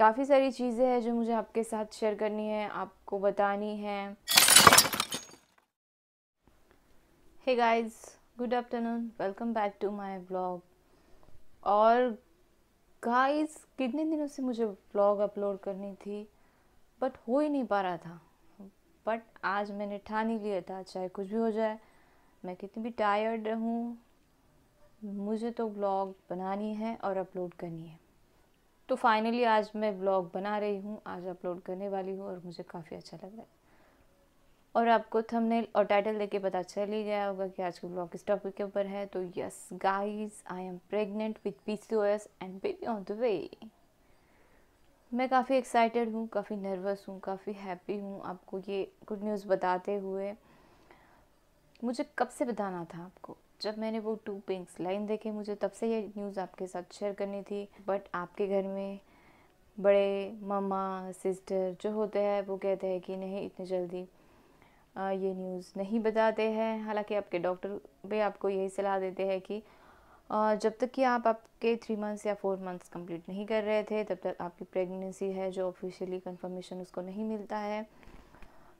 काफ़ी सारी चीज़ें हैं जो मुझे आपके साथ शेयर करनी है आपको बतानी है hey guys good afternoon welcome back to my vlog और गाइस कितने दिनों से मुझे व्लॉग अपलोड करनी थी बट हो ही नहीं पा रहा था बट आज मैंने ठान ही लिया था तो चाहे कुछ भी हो जाए मैं कितनी भी टायर्ड हूँ मुझे तो ब्लॉग बनानी है और अपलोड करनी है तो फाइनली आज मैं ब्लॉग बना रही हूँ आज अपलोड करने वाली हूँ और मुझे काफ़ी अच्छा लग रहा है और आपको थंबनेल और टाइटल देख के पता चल ही गया होगा कि आज का ब्लॉग किस टॉपिक के ऊपर है तो yes guys I am pregnant with PCOS and baby on the way मैं काफ़ी एक्साइटेड हूँ काफ़ी नर्वस हूँ काफ़ी हैप्पी हूँ आपको ये गुड न्यूज़ बताते हुए मुझे कब से बताना था आपको जब मैंने वो टू पिंक्स लाइन देखे मुझे तब से ये न्यूज़ आपके साथ शेयर करनी थी बट आपके घर में बड़े मामा सिस्टर जो होते हैं वो कहते हैं कि नहीं इतनी जल्दी ये न्यूज़ नहीं बताते हैं हालांकि आपके डॉक्टर भी आपको यही सलाह देते हैं कि जब तक कि आप आपके थ्री मंथ्स या फोर मंथ्स कंप्लीट नहीं कर रहे थे तब तक आपकी प्रेगनेंसी है जो ऑफिशियली कंफर्मेशन उसको नहीं मिलता है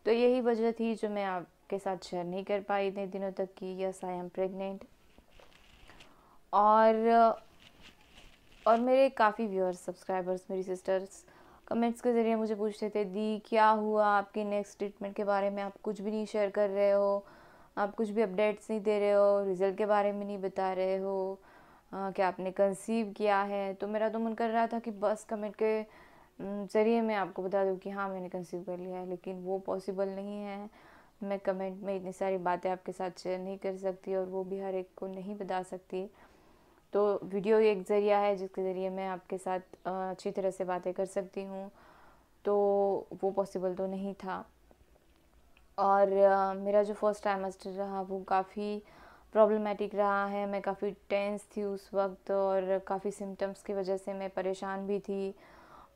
तो यही वजह थी जो मैं आपके साथ शेयर नहीं कर पाई इतने दिनों तक कि यस आई एम प्रेग्नेंट और और मेरे काफ़ी व्यूअर्स सब्सक्राइबर्स मेरी सिस्टर्स कमेंट्स के ज़रिए मुझे पूछते थे दी क्या हुआ आपके नेक्स्ट ट्रीटमेंट के बारे में आप कुछ भी नहीं शेयर कर रहे हो आप कुछ भी अपडेट्स नहीं दे रहे हो रिज़ल्ट के बारे में नहीं बता रहे हो क्या आपने कंसीव किया है तो मेरा तो मन कर रहा था कि बस कमेंट के ज़रिए मैं आपको बता दूँ कि हाँ मैंने कंसीव कर लिया है लेकिन वो पॉसिबल नहीं है मैं कमेंट में इतनी सारी बातें आपके साथ शेयर नहीं कर सकती और वो भी हर एक को नहीं बता सकती तो वीडियो एक ज़रिया है जिसके ज़रिए मैं आपके साथ अच्छी तरह से बातें कर सकती हूँ तो वो पॉसिबल तो नहीं था और मेरा जो फर्स्ट ट्राइमेस्टर रहा वो काफ़ी प्रॉब्लमेटिक रहा है मैं काफ़ी टेंस थी उस वक्त और काफ़ी सिम्टम्स की वजह से मैं परेशान भी थी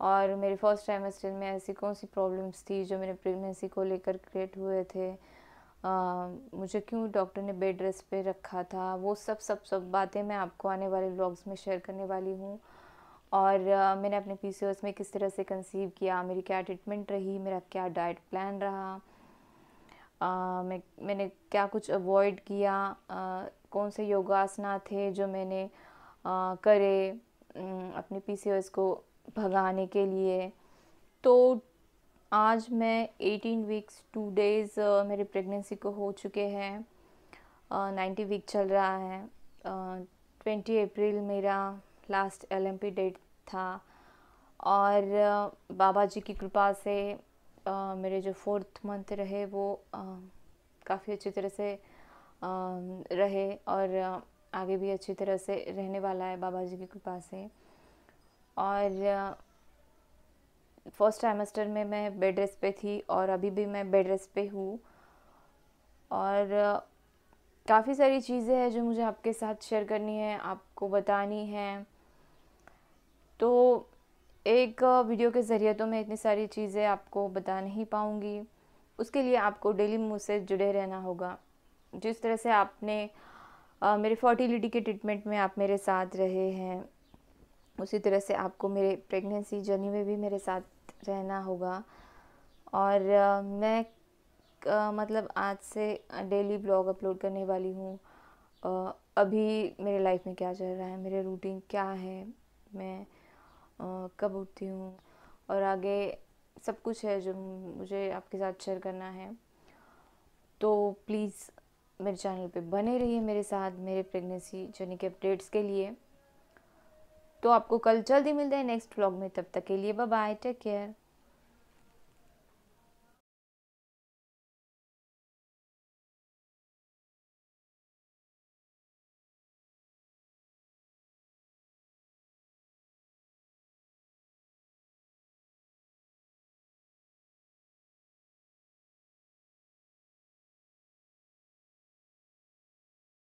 और मेरे फर्स्ट ट्राइमेस्टर में ऐसी कौन सी प्रॉब्लम्स थी जो मेरे प्रेगनेंसी को लेकर क्रिएट हुए थे आ, मुझे क्यों डॉक्टर ने बेड रेस्ट पे रखा था वो सब सब सब बातें मैं आपको आने वाले व्लॉग्स में शेयर करने वाली हूँ और आ, मैंने अपने पी में किस तरह से कंसीव किया मेरी क्या ट्रीटमेंट रही मेरा क्या डाइट प्लान रहा आ, मैं मैंने क्या कुछ अवॉइड किया आ, कौन से योगासना थे जो मैंने आ, करे अपने पी को भगाने के लिए तो आज मैं 18 वीक्स टू डेज़ मेरे प्रेगनेंसी को हो चुके हैं नाइन्टी वीक चल रहा है ट्वेंटी अप्रैल मेरा लास्ट एल डेट था और बाबा जी की कृपा से आ, मेरे जो फोर्थ मंथ रहे वो काफ़ी अच्छी तरह से आ, रहे और आगे भी अच्छी तरह से रहने वाला है बाबा जी की कृपा से और फर्स्ट ट्राइमेस्टर में मैं बेड रेस्ट पे थी और अभी भी मैं बेड रेस्ट पे हूँ और काफ़ी सारी चीज़ें हैं जो मुझे आपके साथ शेयर करनी है आपको बतानी है तो एक वीडियो के ज़रिए तो मैं इतनी सारी चीज़ें आपको बता नहीं पाऊँगी उसके लिए आपको डेली मुझसे जुड़े रहना होगा जिस तरह से आपने मेरे फर्टिलिटी के ट्रीटमेंट में आप मेरे साथ रहे हैं उसी तरह से आपको मेरे प्रेगनेंसी जर्नी में भी मेरे साथ रहना होगा और मैं मतलब आज से डेली ब्लॉग अपलोड करने वाली हूँ अभी मेरे लाइफ में क्या चल रहा है मेरे रूटीन क्या है मैं कब उठती हूँ और आगे सब कुछ है जो मुझे आपके साथ शेयर करना है तो प्लीज़ मेरे चैनल पे बने रहिए मेरे साथ मेरे प्रेगनेंसी जर्नी के अपडेट्स के लिए तो आपको कल जल्दी मिलते हैं नेक्स्ट व्लॉग में तब तक के लिए बाय टेक केयर